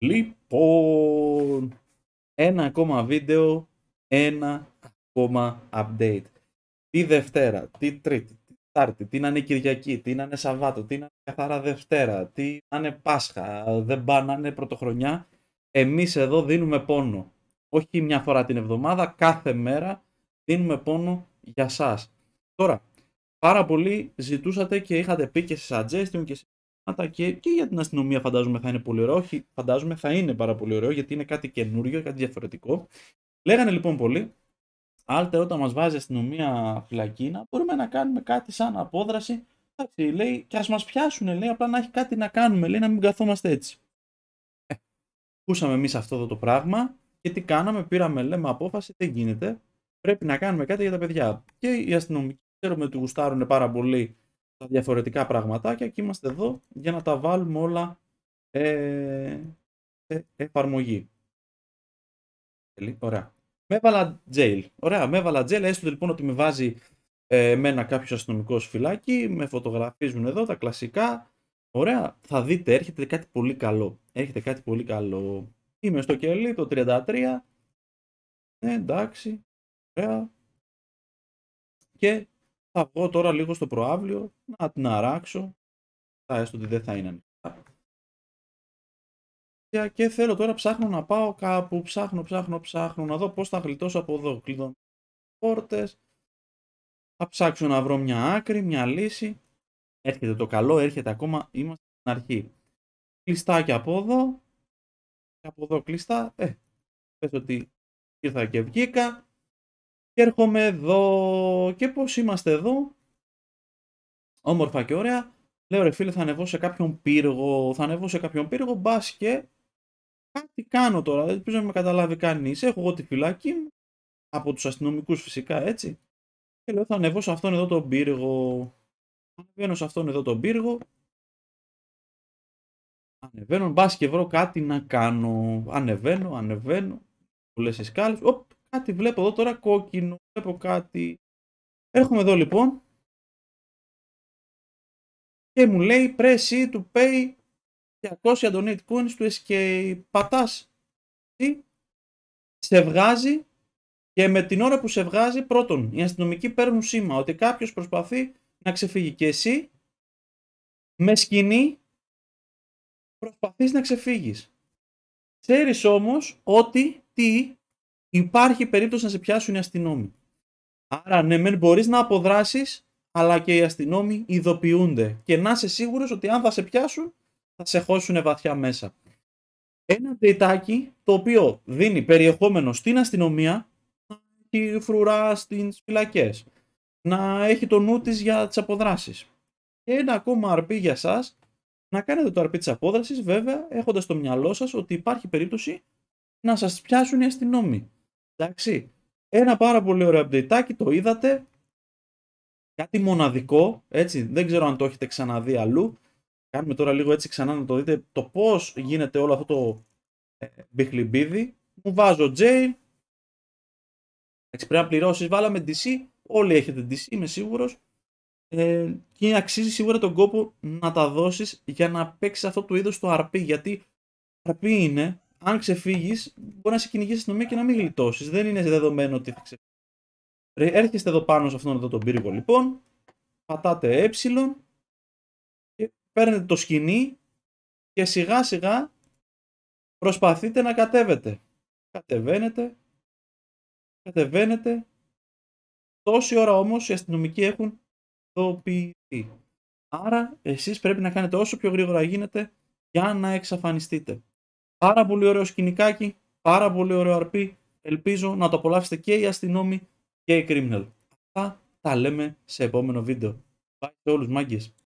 Λοιπόν, ένα ακόμα βίντεο, ένα ακόμα update. Τη Δευτέρα, τι Τρίτη, τι Τάρτη, τι να είναι Κυριακή, τι να είναι Σαββάτο, τι να είναι καθαρά Δευτέρα, τι να είναι Πάσχα, δεν πάνε να είναι Πρωτοχρονιά. Εμείς εδώ δίνουμε πόνο. Όχι μια φορά την εβδομάδα, κάθε μέρα δίνουμε πόνο για σας. Τώρα, πάρα πολύ ζητούσατε και είχατε πει και σε suggestion και σε και, και για την αστυνομία φαντάζομαι θα είναι πολύ ωραίο. Όχι, φαντάζομαι θα είναι πάρα πολύ ωραίο γιατί είναι κάτι καινούριο, κάτι διαφορετικό. Λέγανε λοιπόν πολύ, Άλτερ όταν μας βάζει αστυνομία φυλακή μπορούμε να κάνουμε κάτι σαν απόδραση. Εντάξει, λέει, και ας μας πιάσουν, λέει, απλά να έχει κάτι να κάνουμε, λέει, να μην καθόμαστε έτσι. Ε, ακούσαμε εμείς αυτό εδώ το πράγμα και τι κάναμε, πήραμε, λέμε, απόφαση, δεν γίνεται. Πρέπει να κάνουμε κάτι για τα παιδιά. Και οι αστυνομικοί, ξέρουμε ότι γουστάρουν πάρα πολύ τα διαφορετικά πραγματάκια και είμαστε εδώ για να τα βάλουμε όλα σε εφαρμογή. Ωραία. Με έβαλα jail. Ωραία, με έβαλα jail. Έστω λοιπόν ότι με βάζει ε, εμένα κάποιος αστυνομικό φυλάκι, με φωτογραφίζουν εδώ τα κλασικά. Ωραία, θα δείτε, έρχεται κάτι πολύ καλό. Έρχεται κάτι πολύ καλό. Είμαι στο κελί, το 33. Ε, εντάξει. Ωραία. Και θα βγω τώρα λίγο στο προάβλιο να την αράξω. Θα έστω ότι δεν θα είναι ανοιχτά. Και θέλω τώρα ψάχνω να πάω κάπου. Ψάχνω, ψάχνω, ψάχνω να δω πώς θα γλιτώσω από εδώ. Κλειδώνω πόρτες. Θα ψάξω να βρω μια άκρη, μια λύση. Έρχεται το καλό, έρχεται ακόμα. Είμαστε στην αρχή. Κλειστά και από εδώ. Και από εδώ κλειστά. Ε, πες ότι ήρθα και βγήκα. Και έρχομαι εδώ και πώς είμαστε εδώ. Όμορφα και ωραία. Λέω ρε φίλε θα ανεβώ σε κάποιον πύργο, θα ανεβώ σε κάποιον πύργο, Μπας και κάτι κάνω τώρα, δεν πιστεύω να με καταλάβει κανείς. Έχω εγώ τη φυλακή από τους αστυνομικούς φυσικά έτσι. Και λέω θα ανεβώ σε αυτόν εδώ τον πύργο. Ανεβαίνω σε αυτόν εδώ τον πύργο. Ανεβαίνω, Μπας και βρω κάτι να κάνω. Ανεβαίνω, ανεβαίνω. Πολλέ οι σκάλες. Οπ, κάτι βλέπω εδώ τώρα κόκκινο, βλέπω κάτι. Έρχομαι εδώ λοιπόν και μου λέει press e to pay 200 donate coins του SK, Πατάς τι, σε βγάζει και με την ώρα που σε βγάζει πρώτον οι αστυνομικοί παίρνουν σήμα ότι κάποιος προσπαθεί να ξεφύγει και εσύ με σκηνή προσπαθείς να ξεφύγεις. Ξέρεις όμως ότι τι υπάρχει περίπτωση να σε πιάσουν οι αστυνόμοι. Άρα, ναι, μεν μπορείς να αποδράσεις, αλλά και οι αστυνόμοι ειδοποιούνται. Και να είσαι σίγουρος ότι αν θα σε πιάσουν, θα σε χώσουν βαθιά μέσα. Ένα τριτάκι το οποίο δίνει περιεχόμενο στην αστυνομία να έχει φρουρά στις φυλακές, να έχει το νου της για τις αποδράσεις. Και ένα ακόμα αρπί για εσά, να κάνετε το αρπί της απόδρασης, βέβαια, έχοντας στο μυαλό σας ότι υπάρχει περίπτωση να σας πιάσουν οι αστυνόμοι. Εντάξει. Ένα πάρα πολύ ωραίο update, το είδατε. Κάτι μοναδικό, έτσι. Δεν ξέρω αν το έχετε ξαναδεί αλλού. Κάνουμε τώρα λίγο έτσι ξανά να το δείτε το πώς γίνεται όλο αυτό το ε, μπιχλιμπίδι. Μου βάζω jail. Έτσι πρέπει να πληρώσεις. Βάλαμε DC. Όλοι έχετε DC, είμαι σίγουρος. Ε, και αξίζει σίγουρα τον κόπο να τα δώσεις για να παίξεις αυτό το είδος το RP. Γιατί RP είναι αν ξεφύγεις, μπορεί να σε κυνηγήσει αστυνομία και να μην γλιτώσεις. Δεν είναι δεδομένο ότι θα ξεφύγεις. Έρχεστε εδώ πάνω σε αυτόν εδώ τον πύργο λοιπόν, πατάτε ε και παίρνετε το σκηνή και σιγά σιγά προσπαθείτε να κατέβετε. Κατεβαίνετε, κατεβαίνετε. Τόση ώρα όμως οι αστυνομικοί έχουν δοποιηθεί. Άρα εσείς πρέπει να κάνετε όσο πιο γρήγορα γίνεται για να εξαφανιστείτε. Πάρα πολύ ωραίο σκηνικάκι, πάρα πολύ ωραίο RP. Ελπίζω να το απολαύσετε και οι αστυνόμοι και οι criminal. Αυτά τα λέμε σε επόμενο βίντεο. Bye σε όλους μάγκες.